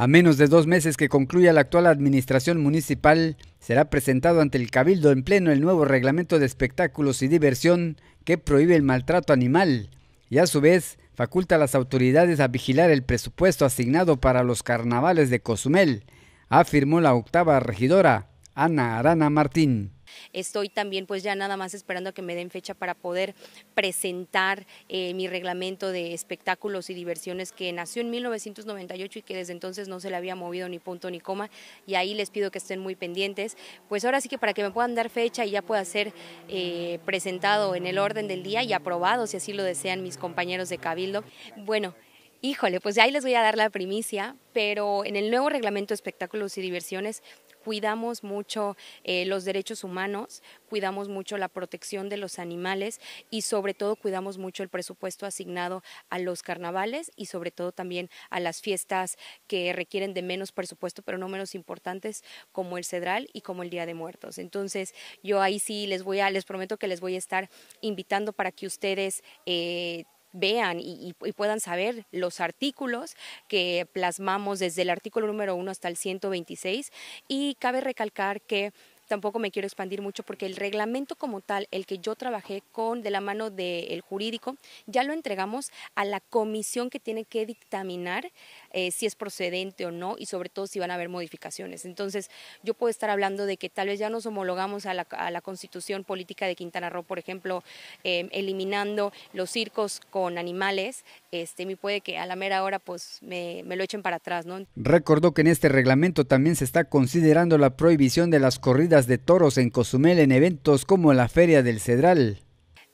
A menos de dos meses que concluya la actual administración municipal, será presentado ante el Cabildo en pleno el nuevo reglamento de espectáculos y diversión que prohíbe el maltrato animal y a su vez faculta a las autoridades a vigilar el presupuesto asignado para los carnavales de Cozumel, afirmó la octava regidora, Ana Arana Martín. Estoy también pues ya nada más esperando a que me den fecha para poder presentar eh, mi reglamento de espectáculos y diversiones que nació en 1998 y que desde entonces no se le había movido ni punto ni coma y ahí les pido que estén muy pendientes. Pues ahora sí que para que me puedan dar fecha y ya pueda ser eh, presentado en el orden del día y aprobado si así lo desean mis compañeros de Cabildo. Bueno, Híjole, pues ahí les voy a dar la primicia, pero en el nuevo reglamento de espectáculos y diversiones cuidamos mucho eh, los derechos humanos, cuidamos mucho la protección de los animales y sobre todo cuidamos mucho el presupuesto asignado a los carnavales y sobre todo también a las fiestas que requieren de menos presupuesto, pero no menos importantes, como el Cedral y como el Día de Muertos. Entonces, yo ahí sí les voy a, les prometo que les voy a estar invitando para que ustedes eh, vean y, puedan saber los artículos que plasmamos desde el artículo número 1 hasta el 126 y cabe recalcar que tampoco me quiero expandir mucho porque el reglamento como tal, el que yo trabajé con de la mano del jurídico, ya lo entregamos a la comisión que tiene que dictaminar eh, si es procedente o no y sobre todo si van a haber modificaciones. Entonces yo puedo estar hablando de que tal vez ya nos homologamos a la, constitución política de Quintana Roo, por ejemplo, eh, eliminando los circos con animales, este, me puede que a la mera hora pues me, me lo echen para atrás. ¿no? Recordó que en este reglamento también se está considerando la prohibición de las corridas de toros en Cozumel en eventos como la Feria del Cedral.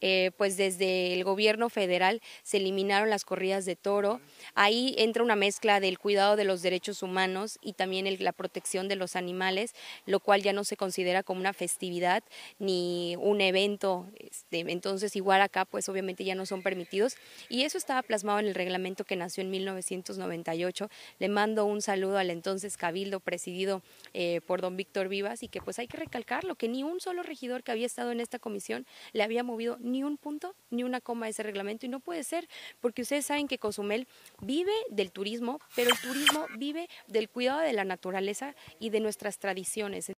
Eh, pues desde el gobierno federal se eliminaron las corridas de toro. Ahí entra una mezcla del cuidado de los derechos humanos y también la protección de los animales, lo cual ya no se considera como una festividad ni un evento. Este, entonces igual acá pues obviamente ya no son permitidos y eso estaba plasmado en el reglamento que nació en 1998. Le mando un saludo al entonces cabildo presidido eh, por don Víctor Vivas y que pues hay que recalcarlo, que ni un solo regidor que había estado en esta comisión le había movido ni un punto ni una coma de ese reglamento y no puede ser, porque ustedes saben que Cozumel vive del turismo, pero el turismo vive del cuidado de la naturaleza y de nuestras tradiciones.